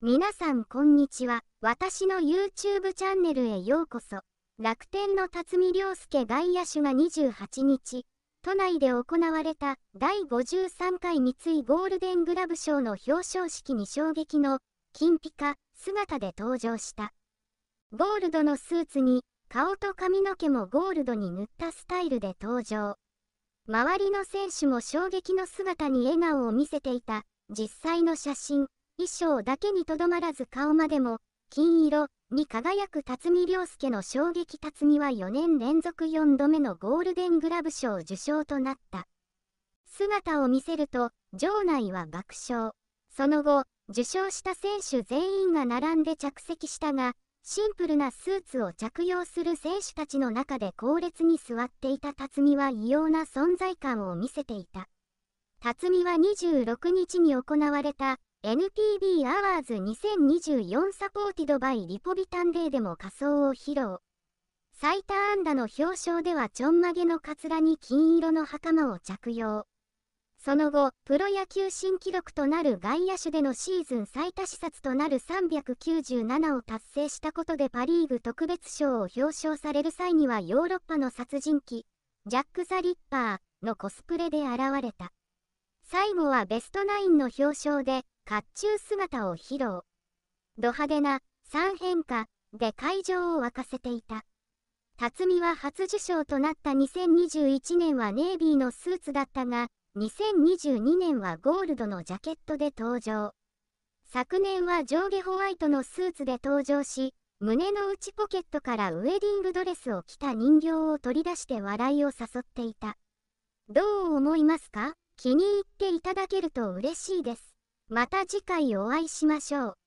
皆さんこんにちは。私の YouTube チャンネルへようこそ。楽天の辰巳亮介外野手が28日、都内で行われた第53回三井ゴールデングラブ賞の表彰式に衝撃の金ピカ姿で登場した。ゴールドのスーツに顔と髪の毛もゴールドに塗ったスタイルで登場。周りの選手も衝撃の姿に笑顔を見せていた実際の写真。衣装だけにとどまらず顔までも、金色に輝く辰巳良介の衝撃辰巳は4年連続4度目のゴールデングラブ賞受賞となった。姿を見せると、場内は爆笑。その後、受賞した選手全員が並んで着席したが、シンプルなスーツを着用する選手たちの中で後列に座っていた辰巳は異様な存在感を見せていた。辰巳は26日に行われた NTB アワーズ2024サポーティドバイリポビタンデーでも仮装を披露。最多安打の表彰ではちょんまげのかつらに金色の袴を着用。その後、プロ野球新記録となる外野手でのシーズン最多視察となる397を達成したことでパ・リーグ特別賞を表彰される際にはヨーロッパの殺人鬼、ジャック・ザ・リッパーのコスプレで現れた。最後はベストナインの表彰で、甲冑姿を披露。ド派手な三変化で会場を沸かせていた。辰巳は初受賞となった2021年はネイビーのスーツだったが、2022年はゴールドのジャケットで登場。昨年は上下ホワイトのスーツで登場し、胸の内ポケットからウエディングドレスを着た人形を取り出して笑いを誘っていた。どう思いますか気に入っていただけると嬉しいです。また次回お会いしましょう。